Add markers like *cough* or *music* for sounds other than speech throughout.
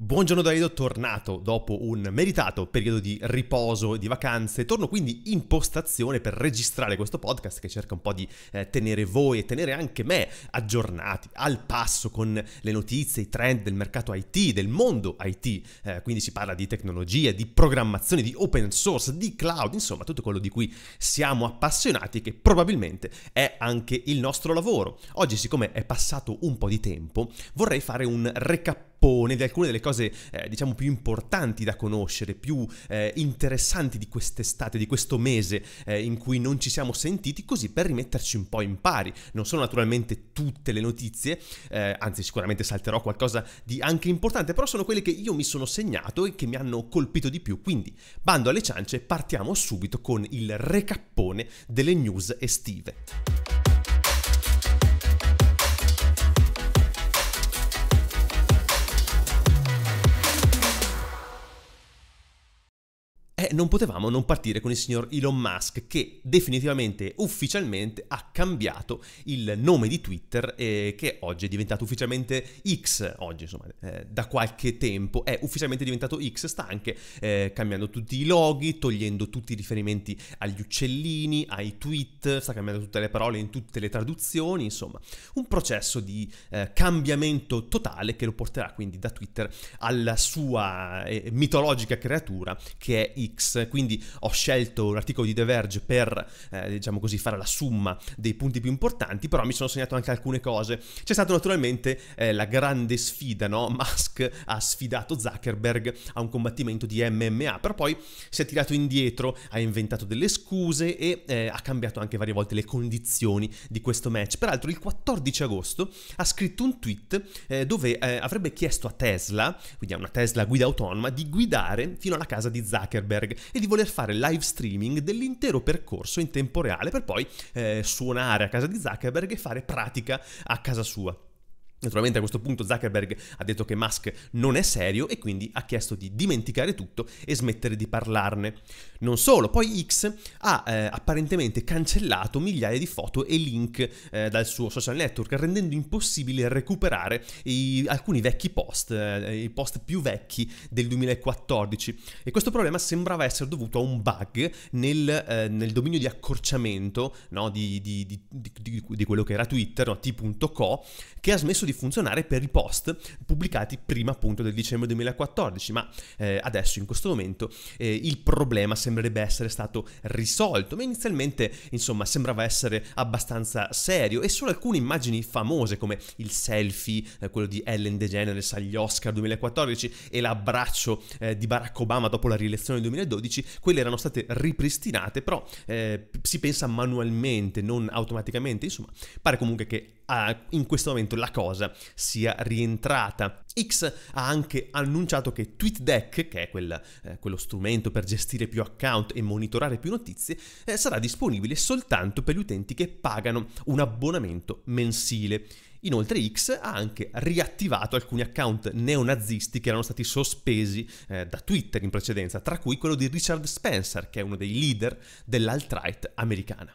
Buongiorno Davido, tornato dopo un meritato periodo di riposo e di vacanze, torno quindi in postazione per registrare questo podcast che cerca un po' di eh, tenere voi e tenere anche me aggiornati, al passo con le notizie, i trend del mercato IT, del mondo IT, eh, quindi si parla di tecnologia, di programmazione, di open source, di cloud, insomma tutto quello di cui siamo appassionati che probabilmente è anche il nostro lavoro. Oggi siccome è passato un po' di tempo vorrei fare un recap tappone di alcune delle cose eh, diciamo più importanti da conoscere, più eh, interessanti di quest'estate, di questo mese eh, in cui non ci siamo sentiti, così per rimetterci un po' in pari. Non sono naturalmente tutte le notizie, eh, anzi sicuramente salterò qualcosa di anche importante, però sono quelle che io mi sono segnato e che mi hanno colpito di più, quindi bando alle ciance, partiamo subito con il recappone delle news estive. Eh, non potevamo non partire con il signor Elon Musk che definitivamente, ufficialmente ha cambiato il nome di Twitter eh, che oggi è diventato ufficialmente X, oggi insomma eh, da qualche tempo è ufficialmente diventato X, sta anche eh, cambiando tutti i loghi, togliendo tutti i riferimenti agli uccellini, ai tweet, sta cambiando tutte le parole in tutte le traduzioni, insomma un processo di eh, cambiamento totale che lo porterà quindi da Twitter alla sua eh, mitologica creatura che è X X, quindi ho scelto l'articolo di The Verge per, eh, diciamo così, fare la somma dei punti più importanti, però mi sono segnato anche alcune cose. C'è stata naturalmente eh, la grande sfida, no? *laughs* Musk ha sfidato Zuckerberg a un combattimento di MMA, però poi si è tirato indietro, ha inventato delle scuse e eh, ha cambiato anche varie volte le condizioni di questo match. Peraltro il 14 agosto ha scritto un tweet eh, dove eh, avrebbe chiesto a Tesla, quindi a una Tesla guida autonoma, di guidare fino alla casa di Zuckerberg Zuckerberg e di voler fare live streaming dell'intero percorso in tempo reale per poi eh, suonare a casa di Zuckerberg e fare pratica a casa sua. Naturalmente a questo punto Zuckerberg ha detto che Musk non è serio e quindi ha chiesto di dimenticare tutto e smettere di parlarne. Non solo, poi X ha eh, apparentemente cancellato migliaia di foto e link eh, dal suo social network, rendendo impossibile recuperare i, alcuni vecchi post, eh, i post più vecchi del 2014. E questo problema sembrava essere dovuto a un bug nel, eh, nel dominio di accorciamento no, di, di, di, di, quello che era Twitter, no, t.co, che ha smesso di di funzionare per i post pubblicati prima appunto del dicembre 2014, ma eh, adesso in questo momento eh, il problema sembrerebbe essere stato risolto, ma inizialmente insomma sembrava essere abbastanza serio e solo alcune immagini famose come il selfie, eh, quello di Ellen DeGeneres agli Oscar 2014 e l'abbraccio eh, di Barack Obama dopo la rielezione del 2012, quelle erano state ripristinate, però eh, si pensa manualmente, non automaticamente, insomma pare comunque che ah, in questo momento la cosa sia rientrata. X ha anche annunciato che TweetDeck, che è quel, eh, quello strumento per gestire più account e monitorare più notizie, eh, sarà disponibile soltanto per gli utenti che pagano un abbonamento mensile. Inoltre X ha anche riattivato alcuni account neonazisti che erano stati sospesi eh, da Twitter in precedenza, tra cui quello di Richard Spencer, che è uno dei leader dell'alt-right americana.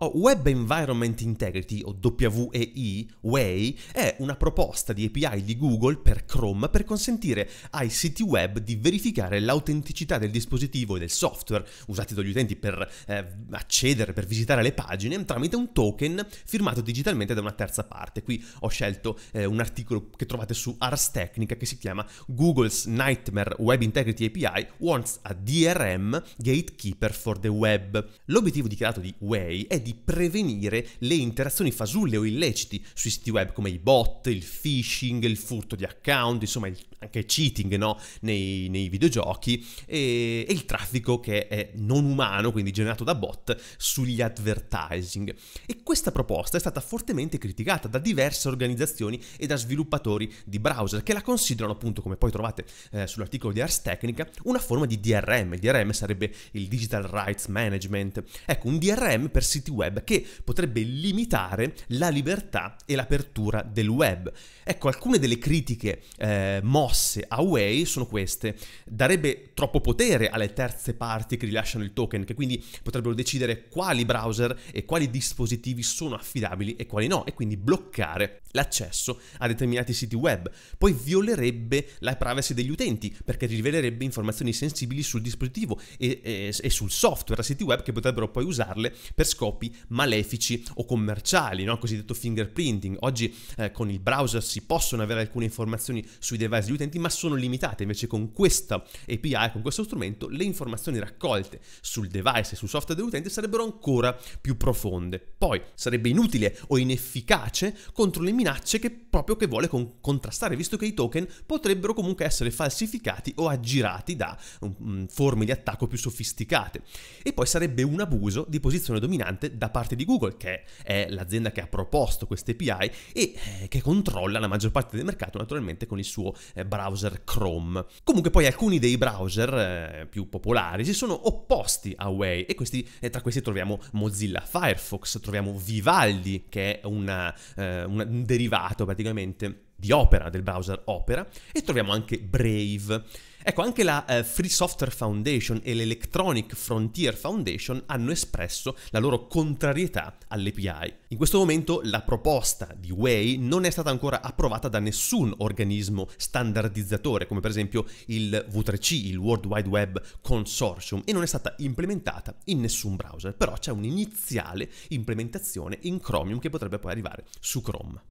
Oh, web Environment Integrity o WEI, WEI è una proposta di API di Google per Chrome per consentire ai siti web di verificare l'autenticità del dispositivo e del software usati dagli utenti per eh, accedere, per visitare le pagine tramite un token firmato digitalmente da una terza parte. Qui ho scelto eh, un articolo che trovate su Ars Technica che si chiama Google's Nightmare Web Integrity API wants a DRM Gatekeeper for the Web. L'obiettivo dichiarato di WEI è di di prevenire le interazioni fasulle o illeciti sui siti web come i bot, il phishing, il furto di account, insomma il, anche cheating no? nei, nei, videogiochi e, e il traffico che è non umano, quindi generato da bot, sugli advertising. E questa proposta è stata fortemente criticata da diverse organizzazioni e da sviluppatori di browser che la considerano appunto, come poi trovate eh, sull'articolo di Ars Technica, una forma di DRM. Il DRM sarebbe il Digital Rights Management. Ecco, un DRM per siti web web che potrebbe limitare la libertà e l'apertura del web. Ecco, alcune delle critiche eh, mosse a Huawei sono queste. Darebbe troppo potere alle terze parti che rilasciano il token, che quindi potrebbero decidere quali browser e quali dispositivi sono affidabili e quali no, e quindi bloccare l'accesso a determinati siti web. Poi violerebbe la privacy degli utenti, perché rivelerebbe informazioni sensibili sul dispositivo e, e, e sul software a siti web che potrebbero poi usarle per scopi scopi malefici o commerciali, no? cosiddetto fingerprinting. Oggi eh, con il browser si possono avere alcune informazioni sui device degli utenti, ma sono limitate. Invece con questa API, con questo strumento, le informazioni raccolte sul device e sul software dell'utente sarebbero ancora più profonde. Poi sarebbe inutile o inefficace contro le minacce che proprio che vuole con- contrastare, visto che i token potrebbero comunque essere falsificati o aggirati da um, forme di attacco più sofisticate. E poi sarebbe un abuso di posizione dominante da parte di Google, che è l'azienda che ha proposto queste API e eh, che controlla la maggior parte del mercato naturalmente con il suo eh, browser Chrome. Comunque poi alcuni dei browser eh, più popolari si sono opposti a Way e questi, tra questi troviamo Mozilla Firefox, troviamo Vivaldi che è una, un derivato praticamente di Opera, del browser Opera, e troviamo anche Brave. Ecco, anche la eh, Free Software Foundation e l'Electronic Frontier Foundation hanno espresso la loro contrarietà all'API. In questo momento la proposta di Way non è stata ancora approvata da nessun organismo standardizzatore, come per esempio il V3C, il World Wide Web Consortium, e non è stata implementata in nessun browser, però c'è un'iniziale implementazione in Chromium che potrebbe poi arrivare su Chrome.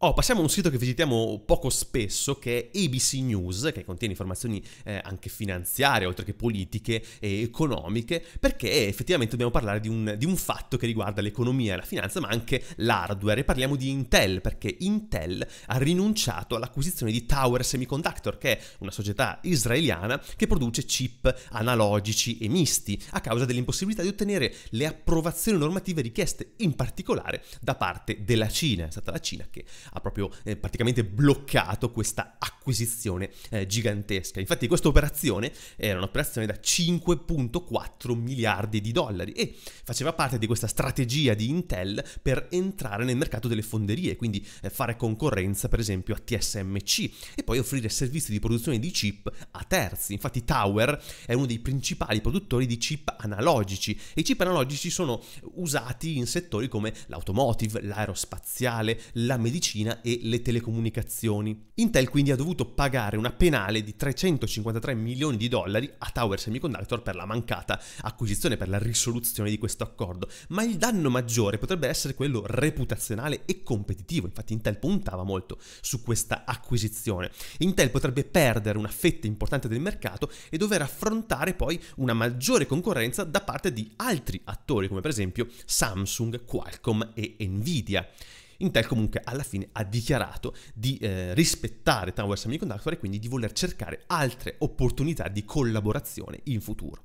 Oh, passiamo a un sito che visitiamo poco spesso che è ABC News, che contiene informazioni eh, anche finanziarie, oltre che politiche e economiche, perché effettivamente dobbiamo parlare di un, di un fatto che riguarda l'economia e la finanza, ma anche l'hardware. E parliamo di Intel, perché Intel ha rinunciato all'acquisizione di Tower Semiconductor, che è una società israeliana che produce chip analogici e misti, a causa dell'impossibilità di ottenere le approvazioni normative richieste in particolare da parte della Cina. È stata la Cina che ha proprio eh, praticamente bloccato questa acquisizione eh, gigantesca. Infatti questa operazione era un'operazione da 5.4 miliardi di dollari e faceva parte di questa strategia di Intel per entrare nel mercato delle fonderie, quindi eh, fare concorrenza per esempio a TSMC e poi offrire servizi di produzione di chip a terzi. Infatti Tower è uno dei principali produttori di chip analogici e i chip analogici sono usati in settori come l'automotive, l'aerospaziale, la medicina medicina e le telecomunicazioni. Intel quindi ha dovuto pagare una penale di 353 milioni di dollari a Tower Semiconductor per la mancata acquisizione, per la risoluzione di questo accordo, ma il danno maggiore potrebbe essere quello reputazionale e competitivo, infatti Intel puntava molto su questa acquisizione. Intel potrebbe perdere una fetta importante del mercato e dover affrontare poi una maggiore concorrenza da parte di altri attori come per esempio Samsung, Qualcomm e Nvidia. Intel comunque alla fine ha dichiarato di eh, rispettare Tower Semiconductor e quindi di voler cercare altre opportunità di collaborazione in futuro.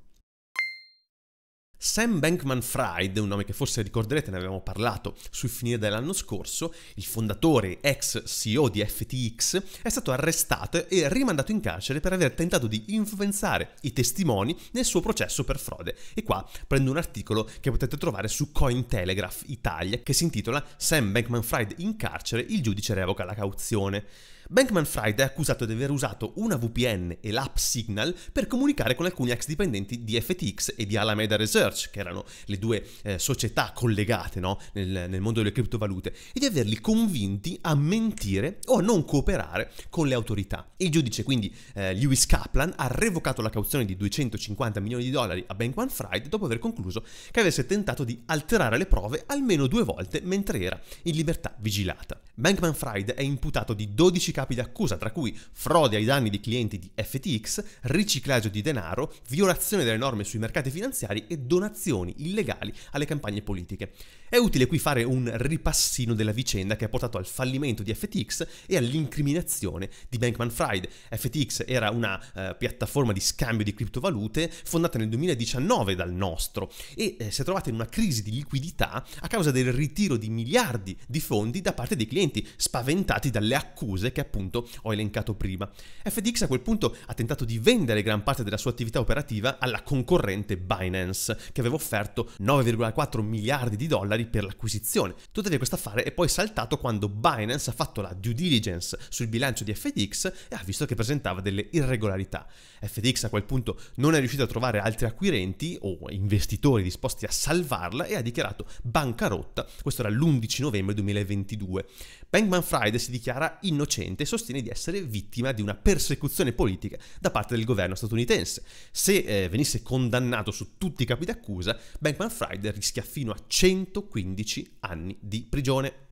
Sam Bankman Fried, un nome che forse ricorderete, ne avevamo parlato sul finire dell'anno scorso, il fondatore ex CEO di FTX, è stato arrestato e rimandato in carcere per aver tentato di influenzare i testimoni nel suo processo per frode. E qua prendo un articolo che potete trovare su Cointelegraph Italia che si intitola Sam Bankman Fried in carcere, il giudice revoca la cauzione. Bankman Fried è accusato di aver usato una VPN e l'app Signal per comunicare con alcuni ex dipendenti di FTX e di Alameda Research, che erano le due eh, società collegate no? nel, nel mondo delle criptovalute, e di averli convinti a mentire o a non cooperare con le autorità. Il giudice quindi eh, Lewis Kaplan ha revocato la cauzione di 250 milioni di dollari a Bankman Fried dopo aver concluso che avesse tentato di alterare le prove almeno due volte mentre era in libertà vigilata. Bankman Fried è imputato di 12 capi d'accusa, tra cui frode ai danni di clienti di FTX, riciclaggio di denaro, violazione delle norme sui mercati finanziari e donazioni illegali alle campagne politiche. È utile qui fare un ripassino della vicenda che ha portato al fallimento di FTX e all'incriminazione di Bankman Fried. FTX era una eh, piattaforma di scambio di criptovalute fondata nel 2019 dal nostro e eh, si è trovata in una crisi di liquidità a causa del ritiro di miliardi di fondi da parte dei clienti, spaventati dalle accuse che appunto ho elencato prima. FDX a quel punto ha tentato di vendere gran parte della sua attività operativa alla concorrente Binance, che aveva offerto 9,4 miliardi di dollari per l'acquisizione. Tuttavia questo affare è poi saltato quando Binance ha fatto la due diligence sul bilancio di FDX e ha visto che presentava delle irregolarità. FDX a quel punto non è riuscito a trovare altri acquirenti o investitori disposti a salvarla e ha dichiarato bancarotta, questo era l'11 novembre 2022. Bankman Friday si dichiara innocente recente sostiene di essere vittima di una persecuzione politica da parte del governo statunitense. Se eh, venisse condannato su tutti i capi d'accusa, Bankman Fried rischia fino a 115 anni di prigione.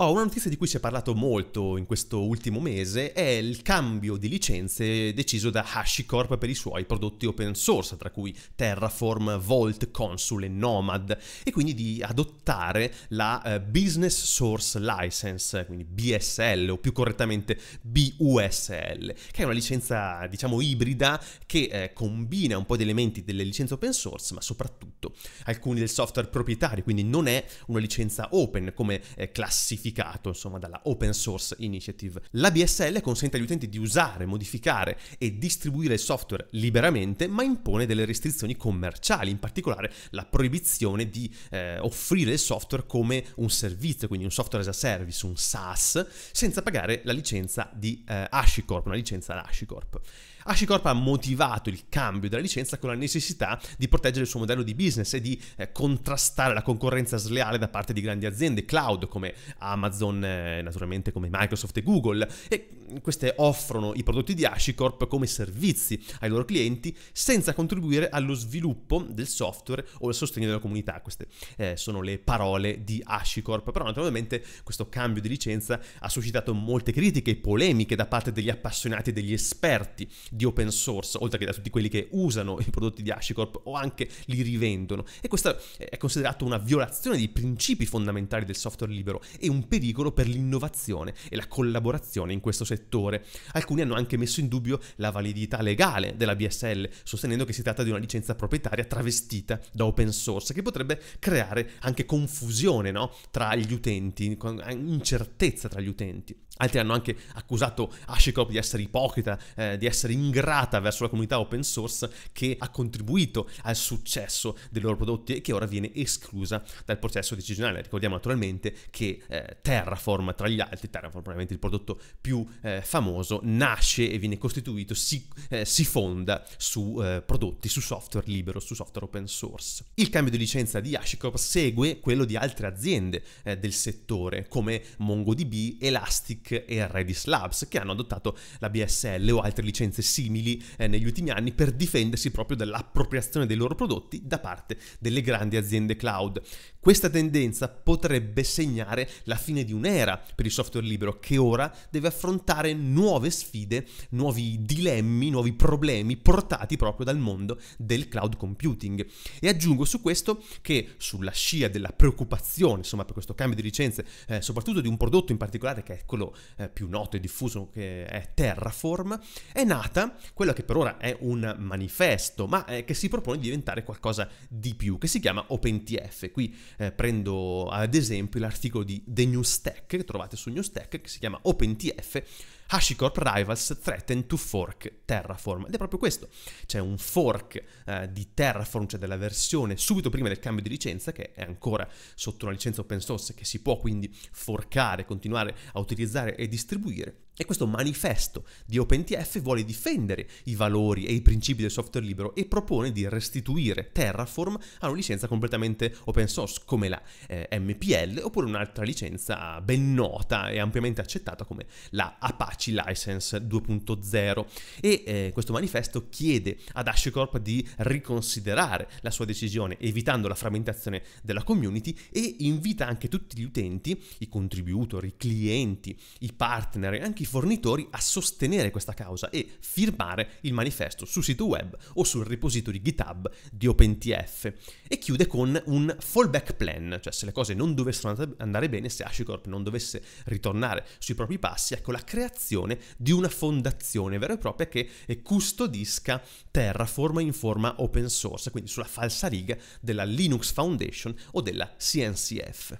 Oh, una notizia di cui si è parlato molto in questo ultimo mese è il cambio di licenze deciso da HashiCorp per i suoi prodotti open source, tra cui Terraform, Vault, Consul e Nomad, e quindi di adottare la eh, Business Source License, quindi BSL o più correttamente BUSL, che è una licenza diciamo ibrida che eh, combina un po' di elementi delle licenze open source, ma soprattutto alcuni del software proprietario, quindi non è una licenza open come eh, classifica certificato, insomma, dalla Open Source Initiative. La BSL consente agli utenti di usare, modificare e distribuire il software liberamente, ma impone delle restrizioni commerciali, in particolare la proibizione di eh, offrire il software come un servizio, quindi un software as a service, un SaaS, senza pagare la licenza di eh, HashiCorp, una licenza da HashiCorp. AsciCorp ha motivato il cambio della licenza con la necessità di proteggere il suo modello di business e di eh, contrastare la concorrenza sleale da parte di grandi aziende cloud come Amazon, eh, naturalmente come Microsoft e Google. E queste offrono i prodotti di HashiCorp come servizi ai loro clienti senza contribuire allo sviluppo del software o al sostegno della comunità. Queste eh, sono le parole di HashiCorp, però naturalmente questo cambio di licenza ha suscitato molte critiche e polemiche da parte degli appassionati e degli esperti di open source, oltre che da tutti quelli che usano i prodotti di HashiCorp o anche li rivendono. E questa è considerata una violazione dei principi fondamentali del software libero e un pericolo per l'innovazione e la collaborazione in questo settore settore. Alcuni hanno anche messo in dubbio la validità legale della BSL, sostenendo che si tratta di una licenza proprietaria travestita da open source, che potrebbe creare anche confusione no? tra gli utenti, eh, incertezza tra gli utenti. Altri hanno anche accusato HashiCorp di essere ipocrita, eh, di essere ingrata verso la comunità open source che ha contribuito al successo dei loro prodotti e che ora viene esclusa dal processo decisionale. Ricordiamo naturalmente che eh, Terraform, tra gli altri, Terraform probabilmente il prodotto più eh, famoso, nasce e viene costituito, si, eh, si fonda su eh, prodotti, su software libero, su software open source. Il cambio di licenza di HashiCorp segue quello di altre aziende eh, del settore come MongoDB, Elastic, Epic e Redis Labs, che hanno adottato la BSL o altre licenze simili eh, negli ultimi anni per difendersi proprio dall'appropriazione dei loro prodotti da parte delle grandi aziende cloud. Questa tendenza potrebbe segnare la fine di un'era per il software libero che ora deve affrontare nuove sfide, nuovi dilemmi, nuovi problemi portati proprio dal mondo del cloud computing. E aggiungo su questo che sulla scia della preoccupazione, insomma, per questo cambio di licenze, eh, soprattutto di un prodotto in particolare che è quello eh, più noto e diffuso che è Terraform, è nata quella che per ora è un manifesto, ma eh, che si propone di diventare qualcosa di più, che si chiama OpenTF. Qui eh, prendo ad esempio l'articolo di The New Stack che trovate su New Stack che si chiama OpenTF HashiCorp Rivals Threaten to Fork Terraform. Ed è proprio questo, c'è un fork eh, di Terraform, cioè della versione subito prima del cambio di licenza, che è ancora sotto una licenza open source, che si può quindi forcare, continuare a utilizzare e distribuire, e questo manifesto di OpenTF vuole difendere i valori e i principi del software libero e propone di restituire Terraform a una licenza completamente open source come la eh, MPL oppure un'altra licenza ben nota e ampiamente accettata come la Apache License 2.0. E eh, questo manifesto chiede ad Ashcorp di riconsiderare la sua decisione evitando la frammentazione della community e invita anche tutti gli utenti, i contributori, i clienti, i partner e anche i fornitori a sostenere questa causa e firmare il manifesto sul sito web o sul repository GitHub di OpenTF. E chiude con un fallback plan, cioè se le cose non dovessero andare bene, se HashiCorp non dovesse ritornare sui propri passi, ecco la creazione di una fondazione vera e propria che eh, custodisca Terraform in forma open source, quindi sulla falsa riga della Linux Foundation o della CNCF.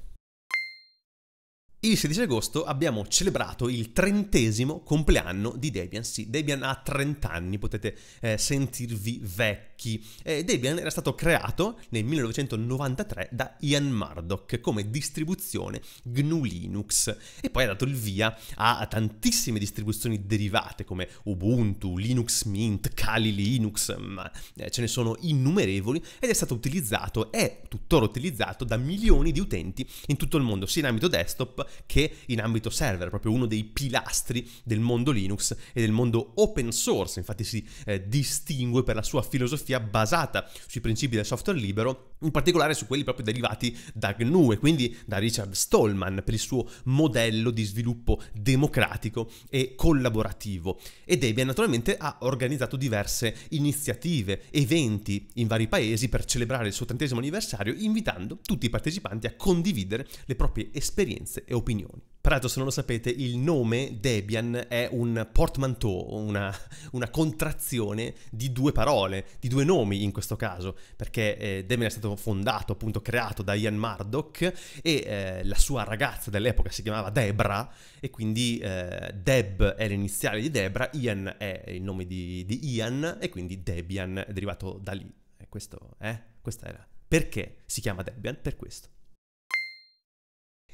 Il 16 agosto abbiamo celebrato il trentesimo compleanno di Debian. Sì, Debian ha 30 anni, potete eh, sentirvi vecchi. Eh, Debian era stato creato nel 1993 da Ian Murdoch come distribuzione GNU Linux e poi ha dato il via a, tantissime distribuzioni derivate come Ubuntu, Linux Mint, Kali Linux, ma eh, ce ne sono innumerevoli ed è stato utilizzato, è tuttora utilizzato da milioni di utenti in tutto il mondo, sia in ambito desktop che in ambito server, proprio uno dei pilastri del mondo Linux e del mondo open source, infatti si eh, distingue per la sua filosofia basata sui principi del software libero, in particolare su quelli proprio derivati da GNU e quindi da Richard Stallman per il suo modello di sviluppo democratico e collaborativo. E Debian naturalmente ha organizzato diverse iniziative, eventi in vari paesi per celebrare il suo trentesimo anniversario, invitando tutti i partecipanti a condividere le proprie esperienze e opinioni. Peraltro, se non lo sapete, il nome Debian è un portmanteau, una, una, contrazione di due parole, di due nomi in questo caso, perché eh, Debian è stato fondato, appunto creato da Ian Murdoch e eh, la sua ragazza dell'epoca si chiamava Debra e quindi eh, Deb è l'iniziale di Debra, Ian è il nome di, di Ian e quindi Debian è derivato da lì. E eh, questo, eh? Questa era. Perché si chiama Debian? Per questo.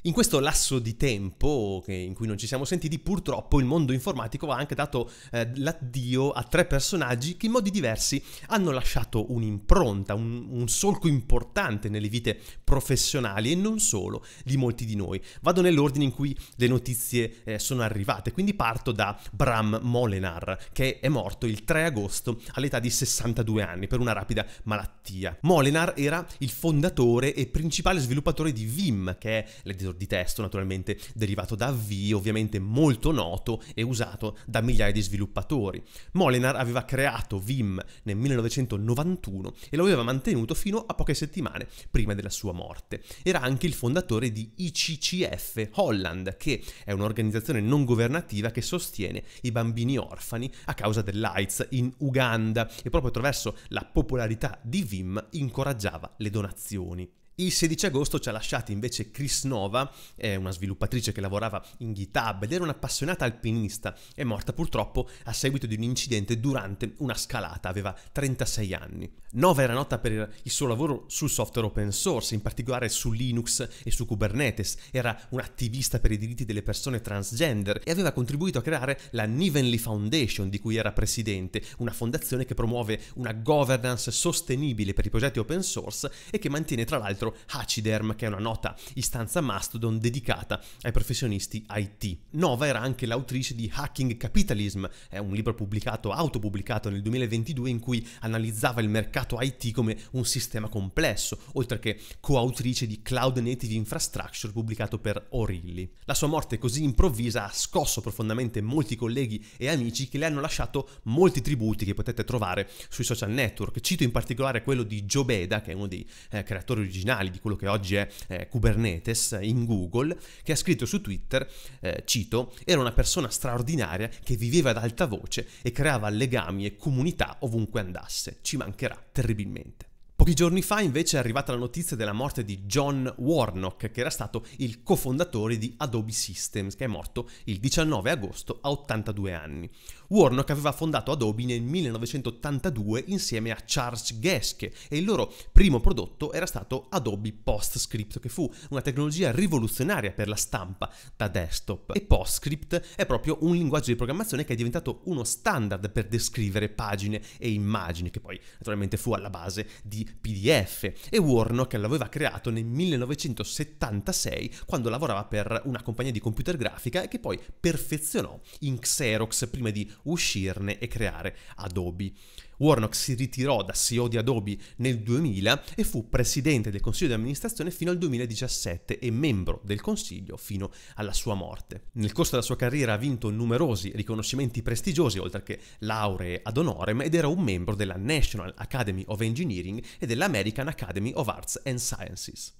In questo lasso di tempo in cui non ci siamo sentiti, purtroppo il mondo informatico ha anche dato eh, l'addio a tre personaggi che in modi diversi hanno lasciato un'impronta, un, un solco importante nelle vite professionali e non solo di molti di noi. Vado nell'ordine in cui le notizie eh, sono arrivate, quindi parto da Bram Molenar, che è morto il 3 agosto all'età di 62 anni per una rapida malattia. Molenar era il fondatore e principale sviluppatore di Vim, che è l'editore di testo naturalmente derivato da V, ovviamente molto noto e usato da migliaia di sviluppatori. Molinar aveva creato Vim nel 1991 e lo aveva mantenuto fino a poche settimane prima della sua morte. Era anche il fondatore di ICCF Holland, che è un'organizzazione non governativa che sostiene i bambini orfani a causa dell'AIDS in Uganda e proprio attraverso la popolarità di Vim incoraggiava le donazioni. Il 16 agosto ci ha lasciati invece Chris Nova, eh, una sviluppatrice che lavorava in GitHub ed era un'appassionata alpinista, è morta purtroppo a seguito di un incidente durante una scalata, aveva 36 anni. Nova era nota per il suo lavoro sul software open source, in particolare su Linux e su Kubernetes, era un attivista per i diritti delle persone transgender e aveva contribuito a creare la Nivenly Foundation di cui era presidente, una fondazione che promuove una governance sostenibile per i progetti open source e che mantiene tra l'altro peraltro Hachiderm, che è una nota istanza Mastodon dedicata ai professionisti IT. Nova era anche l'autrice di Hacking Capitalism, è un libro pubblicato, autopubblicato nel 2022 in cui analizzava il mercato IT come un sistema complesso, oltre che coautrice di Cloud Native Infrastructure pubblicato per Orilli. La sua morte così improvvisa ha scosso profondamente molti colleghi e amici che le hanno lasciato molti tributi che potete trovare sui social network. Cito in particolare quello di Joe Beda, che è uno dei eh, creatori originali originali di quello che oggi è eh, Kubernetes in Google, che ha scritto su Twitter, eh, cito, era una persona straordinaria che viveva ad alta voce e creava legami e comunità ovunque andasse. Ci mancherà terribilmente. Pochi giorni fa invece è arrivata la notizia della morte di John Warnock, che era stato il cofondatore di Adobe Systems, che è morto il 19 agosto a 82 anni. Warnock aveva fondato Adobe nel 1982 insieme a Charles Geske e il loro primo prodotto era stato Adobe PostScript, che fu una tecnologia rivoluzionaria per la stampa da desktop. E PostScript è proprio un linguaggio di programmazione che è diventato uno standard per descrivere pagine e immagini, che poi naturalmente fu alla base di PDF e Warnock l'aveva creato nel 1976 quando lavorava per una compagnia di computer grafica e che poi perfezionò in Xerox prima di uscirne e creare Adobe. Warnock si ritirò da CEO di Adobe nel 2000 e fu presidente del consiglio di amministrazione fino al 2017 e membro del consiglio fino alla sua morte. Nel corso della sua carriera ha vinto numerosi riconoscimenti prestigiosi, oltre che lauree ad honorem, ed era un membro della National Academy of Engineering e dell'American Academy of Arts and Sciences.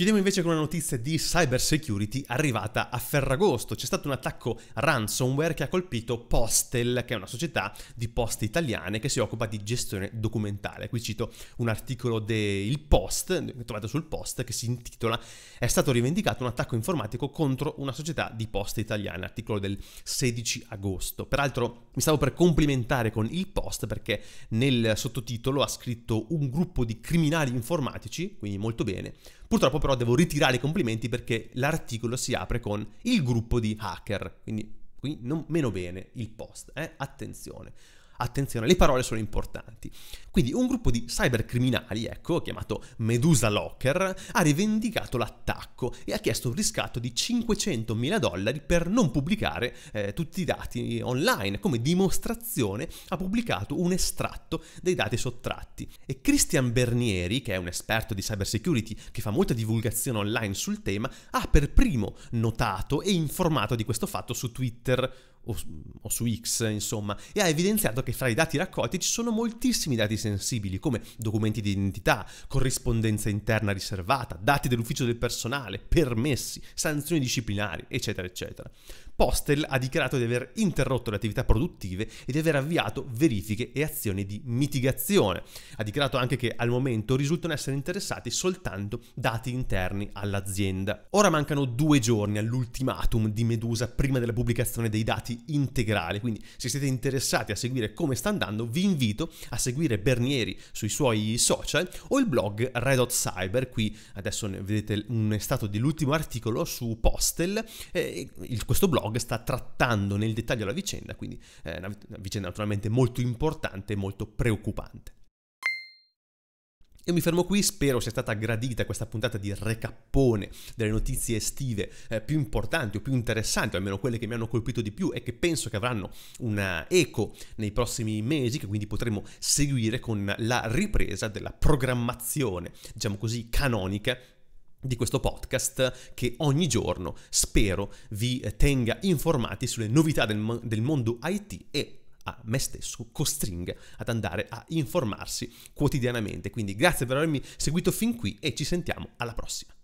Chiudiamo invece con una notizia di cyber security arrivata a Ferragosto. C'è stato un attacco ransomware che ha colpito Postel, che è una società di poste italiane che si occupa di gestione documentale. Qui cito un articolo del Post, trovato sul Post, che si intitola È stato rivendicato un attacco informatico contro una società di poste italiane, articolo del 16 agosto. Peraltro mi stavo per complimentare con il Post perché nel sottotitolo ha scritto un gruppo di criminali informatici, quindi molto bene, Purtroppo però devo ritirare i complimenti perché l'articolo si apre con il gruppo di hacker, quindi qui non meno bene il post, eh? attenzione. Attenzione, le parole sono importanti. Quindi un gruppo di cybercriminali, ecco, chiamato Medusa Locker, ha rivendicato l'attacco e ha chiesto un riscatto di 500.000 dollari per non pubblicare eh, tutti i dati online. Come dimostrazione ha pubblicato un estratto dei dati sottratti. E Christian Bernieri, che è un esperto di cybersecurity che fa molta divulgazione online sul tema, ha per primo notato e informato di questo fatto su Twitter o, o su X, insomma, e ha evidenziato che fra i dati raccolti ci sono moltissimi dati sensibili, come documenti di identità, corrispondenza interna riservata, dati dell'ufficio del personale, permessi, sanzioni disciplinari, eccetera, eccetera. Postel ha dichiarato di aver interrotto le attività produttive e di aver avviato verifiche e azioni di mitigazione. Ha dichiarato anche che al momento risultano essere interessati soltanto dati interni all'azienda. Ora mancano due giorni all'ultimatum di Medusa prima della pubblicazione dei dati mercati integrali. Quindi se siete interessati a seguire come sta andando, vi invito a seguire Bernieri sui suoi social o il blog Red Hot Cyber. Qui adesso vedete un stato dell'ultimo articolo su Postel. Eh, il, questo blog sta trattando nel dettaglio la vicenda, quindi eh, una vicenda naturalmente molto importante e molto preoccupante. Io mi fermo qui, spero sia stata gradita questa puntata di recappone delle notizie estive eh, più importanti o più interessanti, o almeno quelle che mi hanno colpito di più e che penso che avranno un eh, eco nei prossimi mesi, che quindi potremo seguire con la ripresa della programmazione, diciamo così, canonica di questo podcast che ogni giorno spero vi tenga informati sulle novità del, del mondo IT e a me stesso costringa ad andare a informarsi quotidianamente. Quindi grazie per avermi seguito fin qui e ci sentiamo alla prossima.